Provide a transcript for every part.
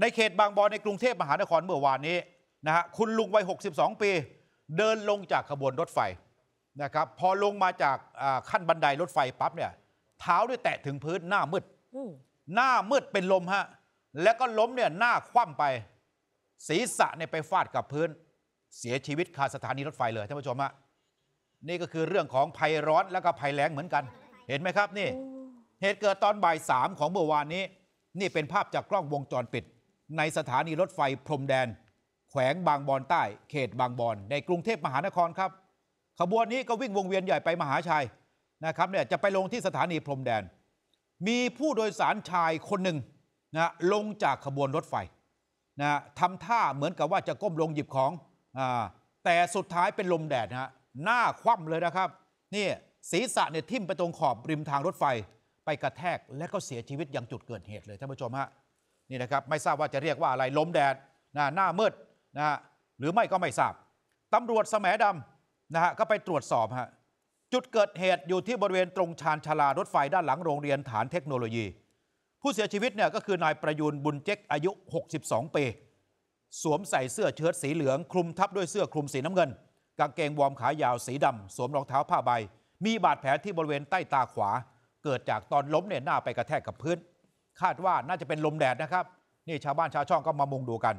ในเขตบางบอนในกรุงเทพมหานครเมื่อวานนี้นะฮะคุณลุงวัย 62 ปี เดินลงจากขบวนรถไฟนะครับ พอลงมาจากขั้นบันไดรถไฟปั๊บเนี่ย เท้าด้วยแตะถึงพื้นหน้ามืดหน้ามืดเป็นลมฮะแล้วก็ล้มเนี่ยหน้าคว่ำไปศีรษะเนี่ยไปฟาดกับพื้น เสียชีวิตคาสถานีรถไฟเลยท่านผู้ชมฮะนี่ก็คือเรื่องของภัยร้อนแล้วก็ภัยแล้งเหมือนกัน เห็นไหมครับนี่ เหตุเกิดตอนบ่ายสามของเมื่อวานนี้ นี่เป็นภาพจากกล้องวงจรปิดในสถานีรถไฟพรมแดน แขวงบางบอนใต้เขตบางบอน ในกรุงเทพมหานครครับ ขบวนนี้ก็วิ่งวงเวียนใหญ่ไปมหาชัยนะครับเนี่ยจะไปลงที่สถานีพรมแดน มีผู้โดยสารชายคนหนึ่งนะลงจากขบวนรถไฟนะทำท่าเหมือนกับว่าจะก้มลงหยิบของอแต่สุดท้ายเป็นลมแดดนะหน้าคว่ำเลยนะครับนี่ศีรษะเนี่ยทิ่มไปตรงขอบริมทางรถไฟไปกระแทก และก็เสียชีวิตยังจุดเกิดเหตุเลยท่านผู้ชมฮะนี่นะครับไม่ทราบว่าจะเรียกว่าอะไรล้มแดดนะหน้ามืดนะฮะหรือไม่ก็ไม่ทราบตำรวจสมดำนะฮะก็ไปตรวจสอบฮะจุดเกิดเหตุอยู่ที่บริเวณตรงชานชาลา รถไฟด้านหลังโรงเรียนฐานเทคโนโลยี ผู้เสียชีวิตเนี่ยก็คือนายประยูนบุญเจ๊กอายุ 62 ปี สวมใส่เสื้อเชิ้ตสีเหลือง คลุมทับด้วยเสื้อคลุมสีน้ำเงิน กางเกงวอร์มขายาวสีดำสวมรองเท้าผ้าใบ มีบาดแผลที่บริเวณใต้ตาขวา เกิดจากตอนล้มเนี่ยหน้าไปกระแทกกับพื้นคาดว่าน่าจะเป็นลมแดดนะครับ นี่ชาวบ้านชาวช่องก็มามุงดูกัน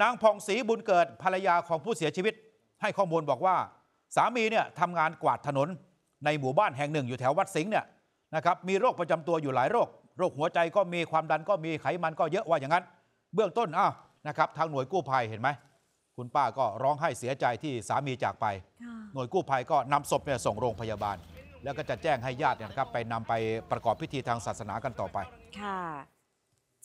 นางผ่องศรีบุญเกิดภรรยาของผู้เสียชีวิตให้ข้อมูลบอกว่า สามีเนี่ยทำงานกวาดถนนในหมู่บ้านแห่งหนึ่งอยู่แถววัดสิงห์เนี่ยนะครับมีโรคประจำตัวอยู่หลายโรค โรคหัวใจก็มีความดันก็มีไขมันก็เยอะว่าอย่างนั้น เบื้องต้นอ้าวนะครับทางหน่วยกู้ภัยเห็นไหมคุณป้าก็ร้องไห้เสียใจที่สามีจากไป หน่วยกู้ภัยก็นำศพเนี่ยส่งโรงพยาบาลแล้วก็จะแจ้งให้ญาตินะครับไปนำไปประกอบพิธีทางศาสนากันต่อไป ค่ะ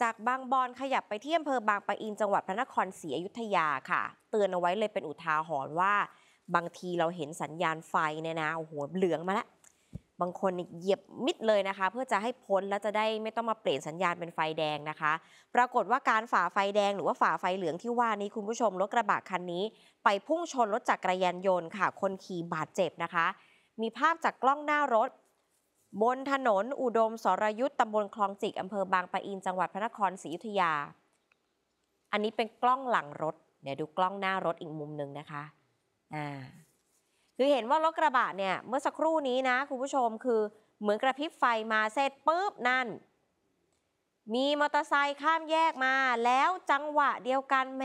จากบางบอนขยับไปที่อำเภอบางปะอินจังหวัดพระนครศรีอยุธยาค่ะ เตือนเอาไว้เลยเป็นอุทาหรณ์ว่า บางทีเราเห็นสัญญาณไฟเนี่ยนะโอ้โห เหลืองมาแล้วบางคนเหยียบมิดเลยนะคะ เพื่อจะให้พ้นแล้วจะได้ไม่ต้องมาเปลี่ยนสัญญาณเป็นไฟแดงนะคะ ปรากฏว่าการฝ่าไฟแดงหรือว่าฝ่าไฟเหลืองที่ว่านี้คุณผู้ชมรถกระบะคันนี้ ไปพุ่งชนรถจักรยานยนต์ค่ะ คนขี่บาดเจ็บนะคะมีภาพจากกล้องหน้ารถ บนถนน อุดม สรยุทธ์ตำบลคลองจิกอำเภอบางปะอินจังหวัดพระนครศรีอยุธยา อันนี้เป็นกล้องหลังรถ เดี๋ยวดูกล้องหน้ารถอีกมุมหนึ่งนะคะอ่าคือเห็นว่ารถกระบะเนี่ย เมื่อสักครู่นี้นะคุณผู้ชมคือเหมือนกระพริบไฟมาเสร็จปุ๊บนั่น มีมอเตอร์ไซค์ข้ามแยกมาแล้วจังหวะเดียวกันแหม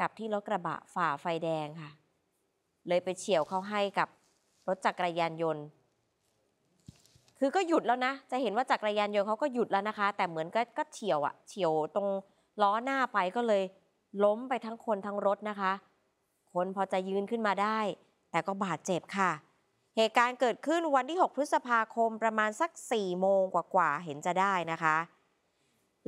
กับที่รถกระบะฝ่าไฟแดงค่ะเลยไปเฉียวเข้าให้กับรถจักรยานยนต์ คือก็หยุดแล้วนะ จะเห็นว่าจักรยานยนต์เขาก็หยุดแล้วนะคะ แต่เหมือนก็ก็เฉียวอะเฉียวตรงล้อหน้าไปก็เลยล้มไปทั้งคนทั้งรถนะคะ คนพอจะยืนขึ้นมาได้ แต่ก็บาดเจ็บค่ะ เหตุการณ์เกิดขึ้นวันที่ 6 พฤษภาคม ประมาณสัก4โมงกว่า ๆ เห็นจะได้นะคะ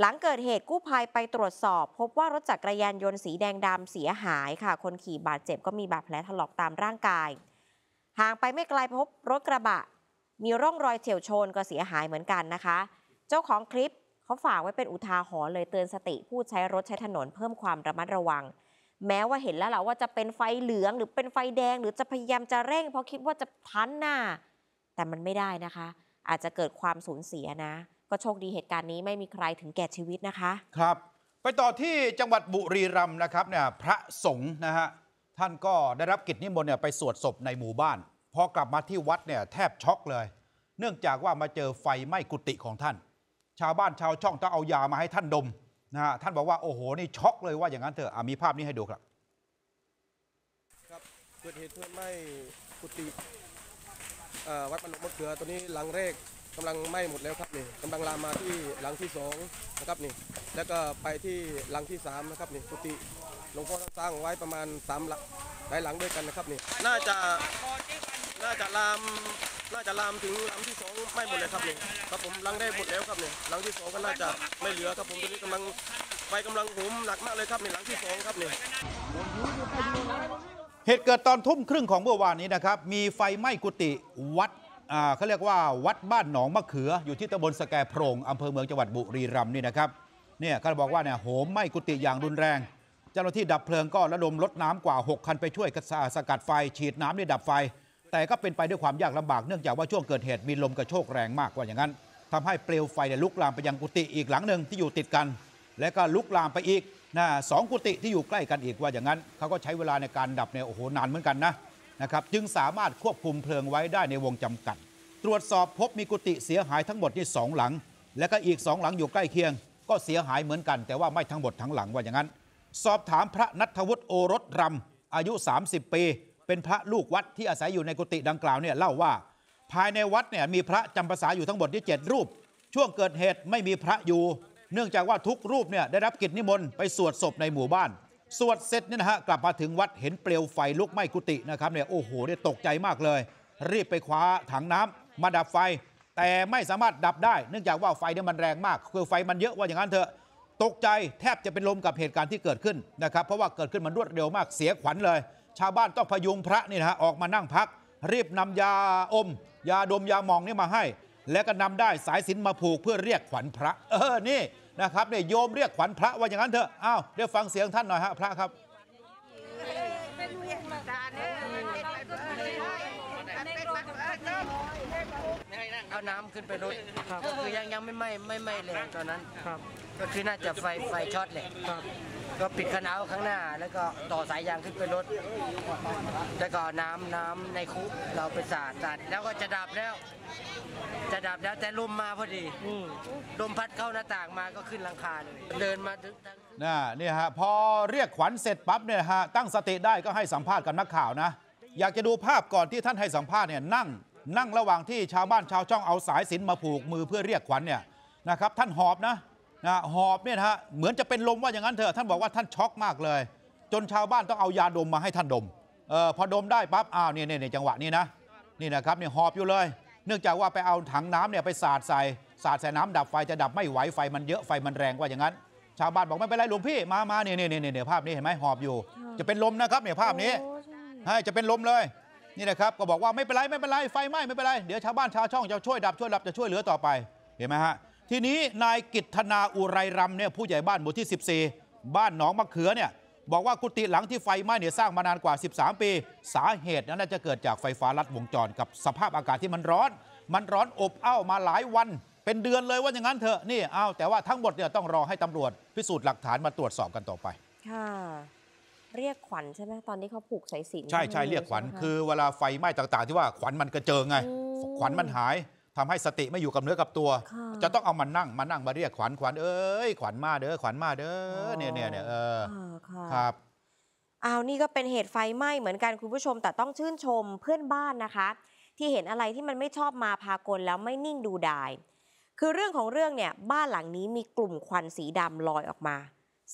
หลังเกิดเหตุกู้ภัยไปตรวจสอบ พบว่ารถจักรยานยนต์สีแดงดำเสียหายค่ะ คนขี่บาดเจ็บก็มีบาดแผลถลอกตามร่างกายห่างไปไม่ไกลพบรถกระบะมีร่องรอยเฉียวชนก็เสียหายเหมือนกันนะคะ เจ้าของคลิปเขาฝากไว้เป็นอุทาหรณ์เลยเตือนสติผู้ใช้รถใช้ถนนเพิ่มความระมัดระวัง แม้ว่าเห็นแล้วแหละว่าจะเป็นไฟเหลืองหรือเป็นไฟแดงหรือจะพยายามจะเร่ง เพราะคิดว่าจะทันหน้า แต่มันไม่ได้นะคะ อาจจะเกิดความสูญเสียนะก็โชคดีเหตุการณ์นี้ไม่มีใครถึงแก่ชีวิตนะคะ ครับ ไปต่อที่จังหวัดบุรีรัมย์นะครับเนี่ยพระสงฆ์นะฮะท่านก็ได้รับกิจนิมนต์เนี่ยไปสวดศพในหมู่บ้านพอกลับมาที่วัดเนี่ยแทบช็อกเลย เนื่องจากว่ามาเจอไฟไหม้กุฏิของท่าน ชาวบ้านชาวช่องต้องเอายามาให้ท่านดมนะฮะท่านบอกว่าโอ้โหนี่ช็อกเลยว่าอย่างนั้นเถอะอะมีภาพนี้ให้ดูครับครับเกิดเหตุเพลิอไหม้กุฏิวัดมนุษย์มะเขือตัวนี้หลังแรกกำลังไหม้หมดแล้วครับนี่กำลังลามมาที่หลังที่สองนะครับนี่แล้วก็ไปที่หลังที่สามนะครับนี่กุฏิหลวงพ่อสร้างไว้ประมาณสามหลังหลายหลังด้วยกันนะครับนี่น่าจะน่าจะลามน่าจะลามถึงหลังที่สองไม้หมดเลยครับนี่ครับ ผมหลังได้หมดแล้วครับนี่หลังที่สองก็น่าจะไม่เหลือครับผมตอนนี้กำลังไฟกำลังหุมหนักมากเลยครับในหลังที่สองครับนี่เหตุเกิดตอนทุ่มครึ่งของเมื่อวานนี้นะครับ มีไฟไหม้กุฏิวัดเขาเรียกว่า วัดบ้านหนองมะเขืออยู่ที่ตำบลสแกโพรงอำเภอเมืองจังหวัดบุรีรัมย์นี่นะครับเนี่ยเขาบอกว่าเนี่ยโหมไหม้กุฏิอย่างรุนแรง เจ้าหน้าที่ดับเพลิงก็ระดมรถน้ำกว่า 6 คัน ไปช่วยสกัดไฟ ฉีดน้ำเนี่ดับไฟ แต่ก็เป็นไปด้วยความยากลำบากเนื่องจากว่า ช่วงเกิดเหตุมีลมกระโชกแรงมากว่าอย่างนั้น ทำให้เปลวไฟเนี่ยลุกลามไปยังกุฏิอีกหลังหนึ่งที่อยู่ติดกัน และก็ลุกลามไปอีกนะสองกุฏิที่อยู่ใกล้กันอีกว่าอย่างนั้นเขาก็ใช้เวลาในการดับเนี่ยโอ้โหนานเหมือนกันนะนะครับจึงสามารถควบคุมเพลิงไว้ได้ในวงจำกัด ตรวจสอบพบมีกุฏิเสียหายทั้งหมดที่สองหลัง และก็อีกสองหลังอยู่ใกล้เคียง ก็เสียหายเหมือนกันแต่ว่าไม่ทั้งหมดทั้งหลังว่าอย่างนั้น สอบถามพระนัทวุฒิโอรสรำอายุ 30 ปี เป็นพระลูกวัดที่อาศัยอยู่ในกุฏิดังกล่าวเนี่ยเล่าว่า ภายในวัดเนี่ยมีพระจำภาษาอยู่ทั้งหมดที่7รูป ช่วงเกิดเหตุไม่มีพระอยู่ เนื่องจากว่าทุกรูปเนี่ยได้รับกิจนิมนต์ไปสวดศพในหมู่บ้านสวดเสร็จเนี่ยนะฮะกลับมาถึงวัดเห็นเปลวไฟลุกไหม้กุฏินะครับ เนี่ยโอ้โหเนี่ยตกใจมากเลย รีบไปคว้าถังน้ำ มาดับไฟ แต่ไม่สามารถดับได้เนื่องจากว่าไฟเนี่ยมันแรงมาก คือไฟมันเยอะว่าอย่างนั้นเถอะ ตกใจแทบจะเป็นลมกับเหตุการณ์ที่เกิดขึ้นนะครับ เพราะว่าเกิดขึ้นมันรวดเร็วมากเสียขวัญเลย ชาวบ้านต้องพยุงพระนี่นะฮะออกมานั่งพัก รีบนำยาอม ยาดมยามองนี่มาให้ และก็นำได้สายสินมาผูกเพื่อเรียกขวัญพระ เออนี่นะครับเนี่ยโยมเรียกขวัญพระว่าอย่างนั้นเถอะอ้าวเดี๋ยวฟังเสียงท่านหน่อยฮะ พระครับ เอาน้ำขึ้นไปรถก็คือยังยังไม่ไหม้ไม่ไหม้เลยตอนนั้นก็คือน่าจะไฟไฟช็อตแหละก็ปิดคันเอาข้างหน้าแล้วก็ต่อสายยางขึ้นไปรถแล้วก็น้ำน้ำในคุเราไปสาดสาดแล้วก็จะดับแล้ว จะดับแล้วแต่ลมมาพอดีลมพัดเข้าหน้าต่างมาก็ขึ้นหลังคาเลยเดินมาถึงน่ะนี่ฮะพอเรียกขวัญเสร็จปั๊บเนี่ยฮะตั้งสติได้ก็ให้สัมภาษณ์กับนักข่าวนะอยากจะดูภาพก่อนที่ท่านให้สัมภาษณ์เนี่ยนั่ง นั่งระหว่างที่ชาวบ้านชาวช่องเอาสายสินมาผูกมือเพื่อเรียกขวัญเนี่ยนะครับ ท่านหอบนะนะหอบเนี่ยฮะเหมือนจะเป็นลมว่าอย่างนั้นเถอะท่านบอกว่าท่านช็อกมากเลย จนชาวบ้านต้องเอายาดมมาให้ท่านดมเออพอดมได้ปั๊บอ้าวเนี่ยเนี่ยจังหวะนี้นะนี่นะครับเนี่ยหอบอยู่เลย เนื่องจากว่าไปเอาถังน้ำเนี่ยไปสาดใส่สาดใส่น้ำดับไฟจะดับไม่ไหวไฟ มันเยอะไฟมันแรงว่าอย่างนั้น ชาวบ้านบอกไม่เป็นไรหลวงพี่มามาเนี่ยเนี่ยเนี่ยภาพนี้เห็นไหมหอบอยู่ จะเป็นลมนะครับเนี่ยภาพนี้ให้จะเป็นลมเลยนี่นะครับก็บอกว่าไม่เป็นไรไม่เป็นไรไฟไหม้ไม่เป็นไรเดี๋ยวชาวบ้านชาวช่องจะช่วยดับช่วยดับจะช่วยเหลือต่อไปเห็นไหมฮะทีนี้นายกิตนาอุไรรำเนี่ยผู้ใหญ่บ้านหมู่ที่ 14 บ้านหนองมะเขือเนี่ยบอกว่ากุฏิหลังที่ไฟไหม้เนี่ยสร้างมานานกว่า 13 ปี สาเหตุนั้นน่าจะเกิดจากไฟฟ้าลัดวงจรกับสภาพอากาศที่มันร้อน มันร้อนอบอ้าวมาหลายวัน เป็นเดือนเลยว่าอย่างนั้นเถอะ นี่อ้าวแต่ว่าทั้งหมดเนี่ยต้องรอให้ตำรวจ พิสูจน์หลักฐานมาตรวจสอบกันต่อไปค่ะเรียกขวัญใช่ไหมตอนนี้เขาผูกสายสินใช่ใช่เรียกขวัญคือเวลาไฟไหม้ต่าง ๆที่ว่าขวัญมันกระเจิงไงขวัญมันหายทำให้สติไม่อยู่กับเนื้อกับตัว จะต้องเอามันนั่งมานั่งมาเรียกขวัญขวัญเอ้ยขวัญมาเด้อขวัญมาเด้อเนี่ยเนี่ยเนี่ยเออครับอ้าวนี่ก็เป็นเหตุไฟไหม้เหมือนกันคุณผู้ชมแต่ต้องชื่นชมเพื่อนบ้านนะคะ ที่เห็นอะไรที่มันไม่ชอบมาพากลแล้วไม่นิ่งดูดาย คือเรื่องของเรื่องเนี่ยบ้านหลังนี้มีกลุ่มควันสีดำลอยออกมา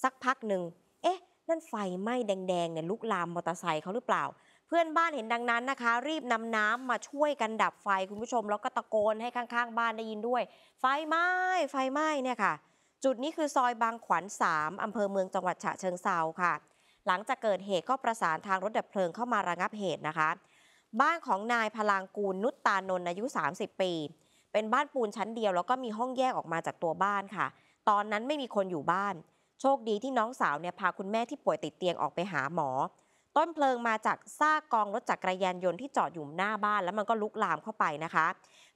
สักพักหนึ่ง เอ๊ะ นั่นไฟไหม้แดงๆเนี่ยลุกลามมอเตอร์ไซค์เขาหรือเปล่าเพื่อนบ้านเห็นดังนั้นนะคะ รีบนำน้ำมาช่วยกันดับไฟ คุณผู้ชม แล้วก็ตะโกนให้ข้างๆ บ้านได้ยินด้วย ไฟไหม้ ไฟไหม้เนี่ยค่ะ จุดนี้คือซอยบางขวัญ3อำเภอเมืองจังหวัดฉะเชิงเซาค่ะ หลังจากเกิดเหตุก็ประสานทางรถดับเพลิงเข้ามาระงับเหตุนะคะ บ้านของนายพลางกูล นุตตานนอายุ 30 ปี เป็นบ้านปูนชั้นเดียว แล้วก็มีห้องแยกออกมาจากตัวบ้านค่ะ ตอนนั้นไม่มีคนอยู่บ้าน โชคดีที่น้องสาวเนี่ยพาคุณแม่ที่ป่วยติดเตียงออกไปหาหมอต้นเพลิงมาจากซากกองรถจักรยานยนต์ที่จอดอยู่หน้าบ้านแล้วมันก็ลุกลามเข้าไปนะคะ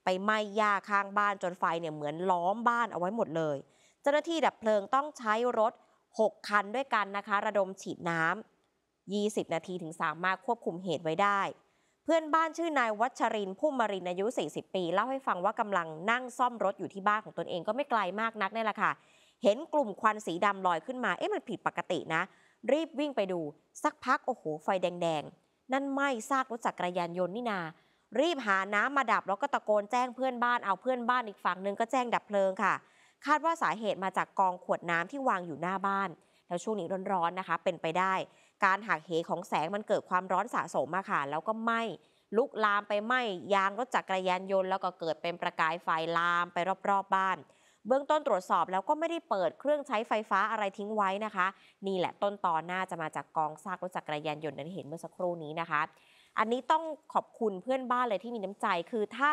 ไปไหม้หญ้าข้างบ้านจนไฟเนี่ยเหมือนล้อมบ้านเอาไว้หมดเลย เจ้าหน้าที่ดับเพลิงต้องใช้รถ 6 คันด้วยกันนะคะ ระดมฉีดน้ำ 20 นาทีถึงสามารถควบคุมเหตุไว้ได้ เพื่อนบ้านชื่อนายวัชรินพุ่มมรินอายุ 40 ปี เล่าให้ฟังว่ากำลังนั่งซ่อมรถอยู่ที่บ้านของตนเองก็ไม่ไกลมากนักนี่แหละค่ะ เห็นกลุ่มควันสีดำลอยขึ้นมาเอ๊ะมันผิดปกตินะรีบวิ่งไปดู สักพักโอ้โห ไฟแดงๆ นั่นไหม้ซากรถจักรยานยนต์นี่นา รีบหาน้ำมาดับแล้วก็ตะโกนแจ้งเพื่อนบ้านเอาเพื่อนบ้านอีกฝั่งหนึ่งก็แจ้งดับเพลิงค่ะ คาดว่าสาเหตุมาจากกองขวดน้ำที่วางอยู่หน้าบ้าน แล้วช่วงนี้ร้อนๆนะคะเป็นไปได้ การหักเหของแสงมันเกิดความร้อนสะสมมาค่ะแล้วก็ไหม้ลุกลามไปไหม้ยางรถจักรยานยนต์ แล้วก็เกิดเป็นประกายไฟลามไปรอบ ๆบบ้านเบื้องต้นตรวจสอบแล้วก็ไม่ได้เปิดเครื่องใช้ไฟฟ้าอะไรทิ้งไว้นะคะ นี่แหละต้นตอนน้าจะมาจากกองซากรถจักรยานยนต์ที่เห็นเมื่อสักครู่นี้นะคะ อันนี้ต้องขอบคุณเพื่อนบ้านเลยที่มีน้ำใจคือถ้า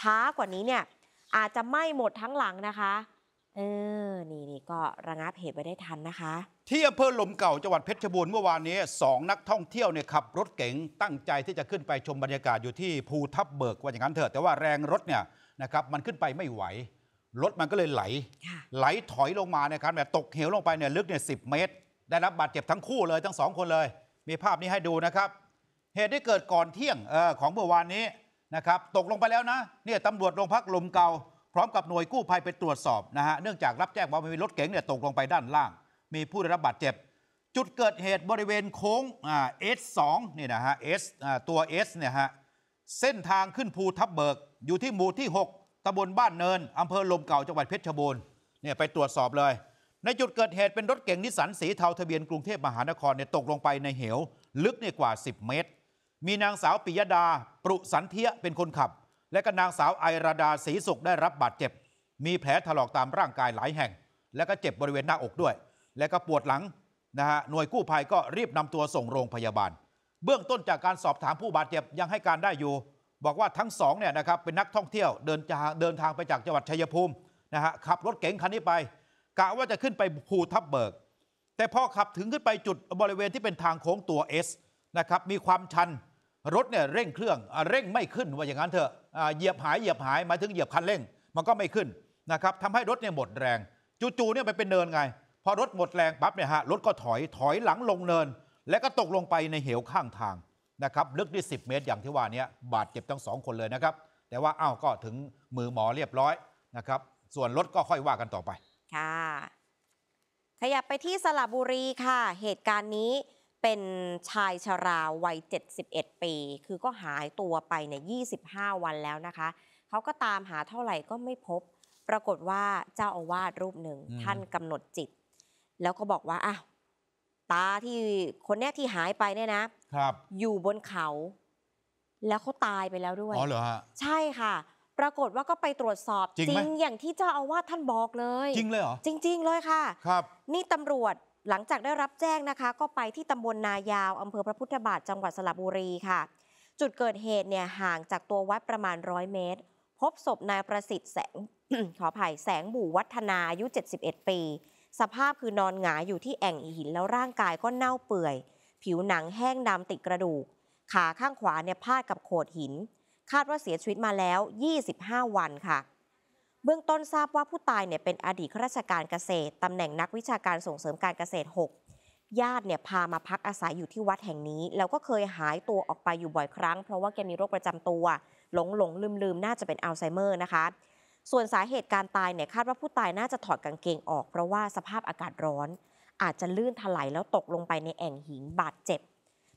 ช้ากว่านี้เนี่ยอาจจะไหม้หมดทั้งหลังนะคะเออ นี่นี่ก็ระงับเหตุไปได้ทันนะคะ ที่อำเภอลมเก่าจังหวัดเพชรบูรณ์เมื่อวานนี้สองนักท่องเที่ยวเนี่ยขับรถเก๋งตั้งใจที่จะขึ้นไปชมบรรยากาศอยู่ที่ภูทับเบิกว่าอย่างนั้นเถอะแต่ว่าแรงรถเนี่ยนะครับมันขึ้นไปไม่ไหวรถมันก็เลยไหลไหลถอยลงมาเนี่ยครับแบบตกเหวลงไปเนี่ยลึกเนี่ยสิเมตร ได้รับบาดเจ็บทั้งคู่เลยทั้งสองคนเลย มีภาพนี้ให้ดูนะครับ เหตุได้เกิดก่อนเที่ยงออของเมื่อวานนี้นะครับตกลงไปแล้วนะเนี่ยตำรวจโรงพักลมเกาพร้อมกับหน่วยกู้ภัยไปตรวจสอบนะฮะเนื่องจากรับแจ้งว่ามีรถเก๋งเนี่ยตกลงไปด้านล่าง มีผู้ได้รับบาดเจ็บ จุดเกิดเหตุบริเวณโค้งเอสสองนี่นะฮะเอสตัวเอสเนี่ยฮะเส้นทางขึ้นภูทับเบิกอยู่ที่หมู่ที่ 6ตำบลบ้านเนิน อำเภอลมเก่าจังหวัดเพชรบูรณ์เนี่ยไปตรวจสอบเลย ในจุดเกิดเหตุเป็นรถเก๋งนิสสันสีเทาทะเบียนกรุงเทพมหานครเนี่ยตกลงไปในเหว ลึกเนี่ยกว่า 10 เมตร มีนางสาวปิยดาปรุสันเทียเป็นคนขับ และก็นางสาวไอราดาศรีสุขได้รับบาดเจ็บ มีแผลถลอกตามร่างกายหลายแห่ง และก็เจ็บบริเวณหน้าอกด้วย และก็ปวดหลังนะฮะหน่วยกู้ภัยก็รีบนำตัวส่งโรงพยาบาล เบื้องต้นจากการสอบถามผู้บาดเจ็บยังให้การได้อยู่บอกว่าทั้งสองเนี่ยนะครับเป็นนักท่องเที่ยวเดินทางเดินทางไปจากจังหวัดชัยภูมินะฮะขับรถเก๋งคันนี้ไปกะว่าจะขึ้นไปภูทับเบิกแต่พอขับถึงขึ้นไปจุดบริเวณที่เป็นทางโค้งตัว S นะครับมีความชันรถเนี่ยเร่งเครื่องเร่งไม่ขึ้นว่าอย่างนั้นเถอะเหยียบหายเหยียบหายมาถึงเหยียบคันเร่ง มันก็ไม่ขึ้นนะครับทำให้รถเนี่ยหมดแรงจู่ๆเนี่ยไปเป็นเนินไงพอรถหมดแรงปั๊บเนี่ยฮะรถก็ถอยถอยหลังลงเนิน และก็ตกลงไปในเหวข้างทางนะครับลึกได้10 เมตรอย่างที่ว่านี้บาดเจ็บทั้งสองคนเลยนะครับ แต่ว่าอ้าวก็ถึงมือหมอเรียบร้อยนะครับส่วนรถก็ค่อยว่ากันต่อไปค่ะ ขยับไปที่สระบุรีค่ะ เหตุการณ์นี้เป็นชายชราวัย 71 ปี คือก็หายตัวไปใน25 วันแล้วนะคะ เขาก็ตามหาเท่าไหร่ก็ไม่พบ ปรากฏว่าเจ้าอาวาสรูปหนึ่งท่านกำหนดจิต แล้วก็บอกว่าอ้าวตาที่คนแนี้ที่หายไปเนี่ยนะ ครับ อยู่บนเขา แล้วเขาตายไปแล้วด้วย อ๋อเหรอฮะใช่ค่ะ ปรากฏว่าก็ไปตรวจสอบ จริงไหมอย่างที่เจ้าอาวาสท่านบอกเลย จริงเลยเหรอ จริงๆเลยค่ะ ครับ นี่ตำรวจหลังจากได้รับแจ้งนะคะ ก็ไปที่ตำบลนายาวอำเภอพระพุทธบาทจังหวัดสระบุรีค่ะ จุดเกิดเหตุเนี่ยห่างจากตัววัดประมาณ 100 เมตร พบศพนายประสิทธิ์แสง ขออภัยแสงบู่วัฒนาอายุ 71 ปีสภาพคือนอนหงายอยู่ที่แอ่งหินแล้วร่างกายก็เน่าเปื่อย ผิวหนังแห้งดำติดกระดูก ขาข้างขวาเนี่ยพาดกับโขดหิน คาดว่าเสียชีวิตมาแล้ว 25 วันค่ะ เบื้องต้นทราบว่าผู้ตายเนี่ยเป็นอดีตข้าราชการเกษตร ตำแหน่งนักวิชาการส่งเสริมการเกษตร 6 ญาติเนี่ยพามาพักอาศัยอยู่ที่วัดแห่งนี้ แล้วก็เคยหายตัวออกไปอยู่บ่อยครั้ง เพราะว่าแกมีโรคประจำตัว หลงหลงลืมลืมน่าจะเป็นอัลไซเมอร์นะคะส่วนสาเหตุการตายเนี่ยคาดว่าผู้ตายน่าจะถอดกางเกงออกเพราะว่าสภาพอากาศร้อนอาจจะลื่นถลายแล้วตกลงไปในแอ่งหินบาดเจ็บ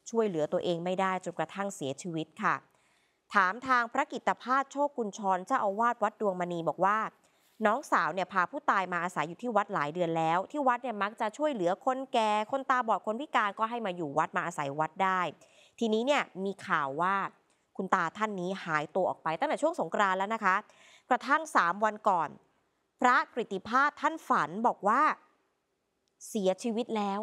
ช่วยเหลือตัวเองไม่ได้จนกระทั่งเสียชีวิตค่ะ ถามทางพระกิตภาสโชคกุญชรเจ้าอาวาสวัดดวงมณีบอกว่า น้องสาวเนี่ยพาผู้ตายมาอาศัยอยู่ที่วัดหลายเดือนแล้วที่วัดเนี่ยมักจะช่วยเหลือคนแก่คนตาบอดคนพิการก็ให้มาอยู่วัดมาอาศัยวัดได้ ทีนี้เนี่ยมีข่าวว่าคุณตาท่านนี้หายตัวออกไป ตั้งแต่ช่วงสงกรานต์แล้วนะคะกระทั่งสามวันก่อน พระกริติภาท่านฝันบอกว่า เสียชีวิตแล้ว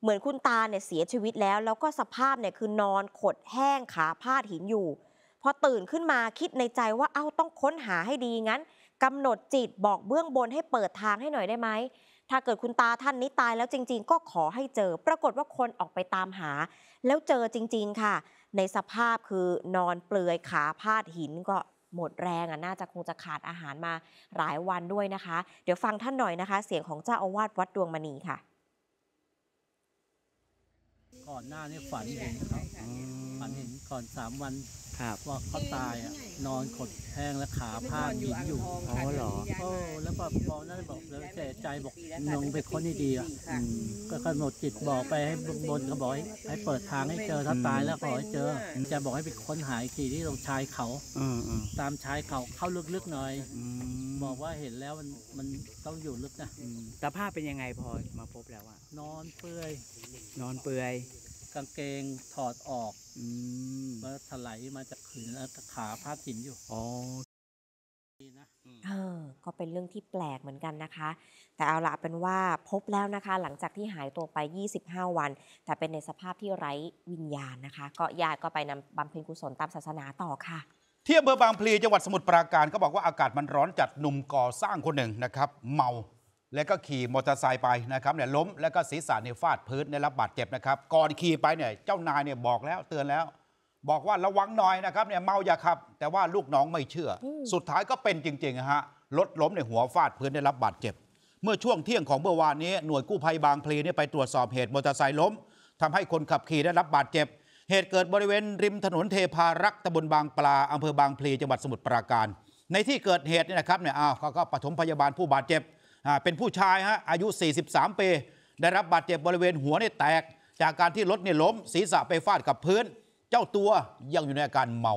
เหมือนคุณตาเนี่ยเสียชีวิตแล้ว แล้วก็สภาพเนี่ยคือนอนขดแห้งขาพาดหินอยู่ พอตื่นขึ้นมาคิดในใจว่าเอ้าต้องค้นหาให้ดีงั้นกำหนดจิตบอกเบื้องบนให้เปิดทางให้หน่อยได้ไหมถ้าเกิดคุณตาท่านนี้ตายแล้วจริงๆก็ขอให้เจอ ปรากฏว่าคนออกไปตามหา แล้วเจอจริง ๆค่ะ ในสภาพคือนอนเปลือยขาพาดหินก็หมดแรงอ่ะ น่าจะคงจะขาดอาหารมาหลายวันด้วยนะคะ เดี๋ยวฟังท่านหน่อยนะคะ เสียงของเจ้าอาวาสวัดดวงมณีค่ะ ก่อนหน้านี้ฝันเห็นเขาฝันเห็นก่อนสามวันครับว่าเขาตายอ่ะนอนขดแห้งและขาผ้าหินอยู่อ๋อเหรอโอ้แล้วก็พอนั่นบอกแล้วเสียใจบอกนงไปค้นดีๆอ่ะก็กหนดจิตบอกไปให้บนเขาบอกให้เปิดทางให้เจอถ้าตายแล้วขอให้เจอจะบอกให้ไปค้นหายทีที่ตรงชายเขาตามชายเขาเข้าลึกๆหน่อยบอกว่าเห็นแล้วมันมันต้องอยู่ลึกนะสภาพเป็นยังไงพอ มาพบแล้วอ่ะนอนเปื่อยนอนเปื่อยกางเกงถอดออกมกถลายมาจากขืนแล้วขาพาดหินอยู่ อ๋อนะเออ ก็เป็นเรื่องที่แปลกเหมือนกันนะคะ แต่เอาละเป็นว่าพบแล้วนะคะ หลังจากที่หายตัวไป 25 วัน แต่เป็นในสภาพที่ไร้วิญญาณนะคะ ก็ญาติก็ไปนำบำเพ็ญกุศลตามศาสนาต่อค่ะที่อำเภอบางพลีจังหวัดสมุทรปราการก็บอกว่าอากาศมันร้อนจัดหนุ่มก่อสร้างคนหนึ่งนะครับ เมาแล้วก็ขี่มอเตอร์ไซค์ไปนะครับเนี่ยล้มแล้วก็ศีรษะเนี่ยฟาดพื้นได้รับบาดเจ็บนะครับก่อนขี่ไปเนี่ยเจ้านายเนี่ยบอกแล้วเตือนแล้ว บอกว่าระวังหน่อยนะครับเนี่ยเมาอย่าขับ แต่ว่าลูกน้องไม่เชื่ออสุดท้ายก็เป็นจริงๆฮะรถล้มในหัวฟาดพื้นได้รับบาดเจ็บ เมื่อช่วงเที่ยงของเมื่อวานนี้หน่วยกู้ภัยบางพลีเนี่ยไปตรวจสอบเหตุมอเตอร์ไซค์ล้ม ทำให้คนขับขี่ได้รับบาดเจ็บ เหตุเกิดบริเวณริมถนนเทพารักตะบนบางปลาอำเภอบางพลีจังหวัดสมุทรปราการ ในที่เกิดเหตุเนี่ยนะครับเนี่ยอ้าวเขาก็ปฐมพยาบาลผู้บาดเจ็บเป็นผู้ชายฮะอายุ 43 ปี ได้รับบาดเจ็บบริเวณหัวเนี่ยแตก จากการที่รถเนี่ยล้มศีรษะไปฟาดกับพื้น เจ้าตัวยังอยู่ในอาการเมา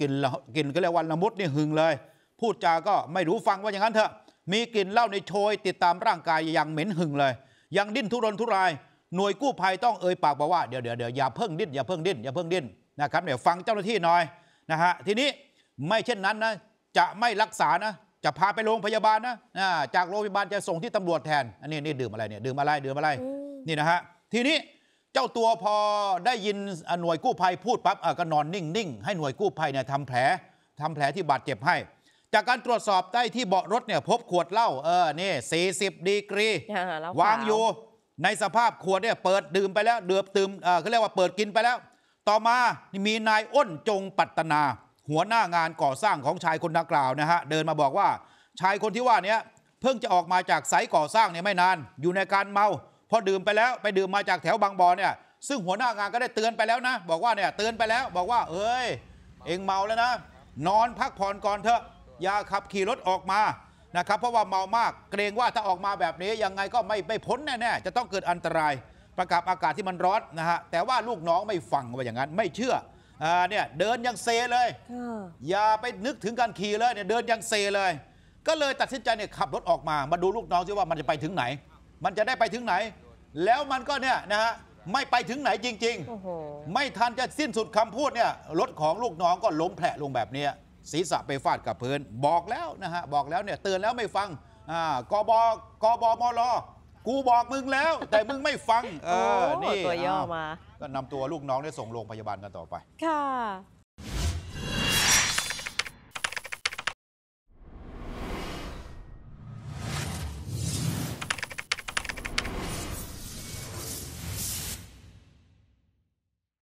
กินกินก็เรียกว่าละมุดนี่หึงเลย พูดจา ก็ไม่รู้ฟังว่าอย่างนั้นเถอะมีกลิ่นเหล้าในโชย ติดตามร่างกายอย่างเหม็นหึงเลย ยังดิ้นทุรนทุรายหน่วยกู้ภัยต้องเอ่ยปากบอกว่า เดี๋ยวเดี๋ยวเดี๋ยวอย่าเพิ่งดิ้นอย่าเพิ่งดิ้นอย่าเพิ่งดิ้นนะครับเดี๋ยวฟังเจ้าหน้าที่หน่อยนะฮะทีนี้ไม่เช่นนั้นนะจะไม่รักษานะจะพาไปโรงพยาบาลนะ จากโรงพยาบาลจะส่งที่ตำรวจแทน อันนี้นี่ดื่มอะไรเนี่ยดื่มอะไร ดื่มอะไร นี่นะฮะ ทีนี้เจ้าตัวพอได้ยินหน่วยกู้ภัยพูดปั๊บก็นอนนิ่ง ๆ ให้หน่วยกู้ภัยเนี่ยทำแผลทำแผลที่บาดเจ็บให้ จากการตรวจสอบได้ที่เบาะรถเนี่ยพบขวดเหล้าเออนี่40 ดีกรีวางอยู่ในสภาพขวดเนี่ยเปิดดื่มไปแล้ว เดือบตื่มเขาเรียกว่าเปิดกินไปแล้ว ต่อมามีนายอ้นจงปัตนาหัวหน้างานก่อสร้างของชายคนดังกล่าวนะฮะเดินมาบอกว่าชายคนที่ว่านี้เพิ่งจะออกมาจากไซต์ก่อสร้างเนี่ยไม่นาน อยู่ในการเมาพอดื่มไปแล้วไปดื่มมาจากแถวบางบอนเนี่ย ซึ่งหัวหน้างานก็ได้เตือนไปแล้วนะ บอกว่าเนี่ยเตือนไปแล้วบอกว่า เอ้ยเองเมาแล้วนะ นอนพักผ่อนก่อนเถอะอย่าขับขี่รถออกมานะครับเพราะว่าเมามากเกรงว่าถ้าออกมาแบบนี้ยังไงก็ไม่ไม่พ้นแน่ๆจะต้องเกิดอันตรายประกาศอากาศที่มันร้อนนะฮะแต่ว่าลูกน้องไม่ฟังว่าอย่างนั้น ไม่เชื่ออ่าเนี่ยเดินยังเซเลยอย่าไปนึกถึงการขี่เลยเนี่ยเดินยังเซเลย ก็เลยตัดสินใจเนี่ยขับรถออกมามาดูลูกน้องซิว่ามันจะไปถึงไหน มันจะได้ไปถึงไหน แล้วมันก็เนี่ยนะฮะไม่ไปถึงไหนจริงๆไม่ทันจะสิ้นสุดคำพูดเนี่ยรถของลูกน้องก็ล้มแผลลงแบบนี้ศีรษะไปฟาดกับพื้นบอกแล้วนะฮะบอกแล้วเนี่ยเตือนแล้วไม่ฟัง อ่ากบกบมลกูบอกมึงแล้วแต่มึงไม่ฟังเออนี่ตัวย่อมาก็นำตัวลูกน้องได้ส่งโรงพยาบาลกันต่อไป ค่ะ